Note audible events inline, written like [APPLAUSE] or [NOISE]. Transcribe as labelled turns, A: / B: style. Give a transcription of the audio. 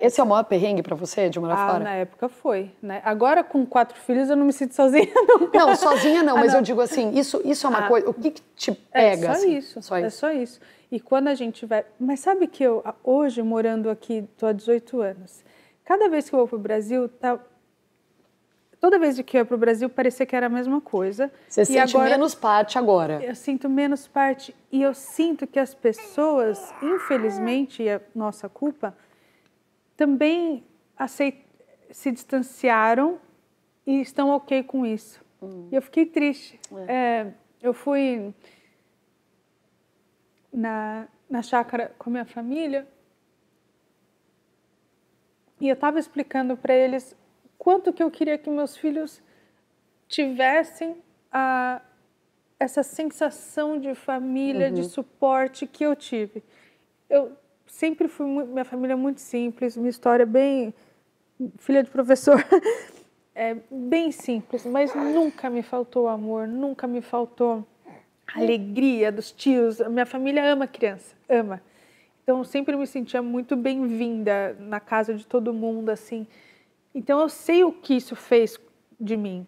A: Esse é o maior perrengue para você de morar ah, fora? Na
B: época foi, né? Agora com quatro filhos eu não me sinto sozinha [LAUGHS] não. Não, sozinha não, ah, mas não. eu digo assim,
A: isso, isso é uma ah, coisa, o que, que te é pega? É só, assim?
B: isso, só é isso, é só isso. E quando a gente vai, mas sabe que eu hoje morando aqui, estou há 18 anos. Cada vez que eu vou o Brasil, tá Toda vez que eu ia para o Brasil, parecia que era a mesma coisa. Você e sente agora... menos parte agora. Eu sinto menos parte. E eu sinto que as pessoas, infelizmente, e é nossa culpa, também aceit se distanciaram e estão ok com isso. Hum. E eu fiquei triste. É. É, eu fui na, na chácara com minha família e eu estava explicando para eles quanto que eu queria que meus filhos tivessem a, essa sensação de família, uhum. de suporte que eu tive. Eu sempre fui muito, minha família é muito simples, minha história é bem filha de professor, [LAUGHS] é bem simples, mas nunca me faltou amor, nunca me faltou alegria dos tios. Minha família ama criança, ama. Então sempre me sentia muito bem-vinda na casa de todo mundo assim. Então eu sei o que isso fez de mim.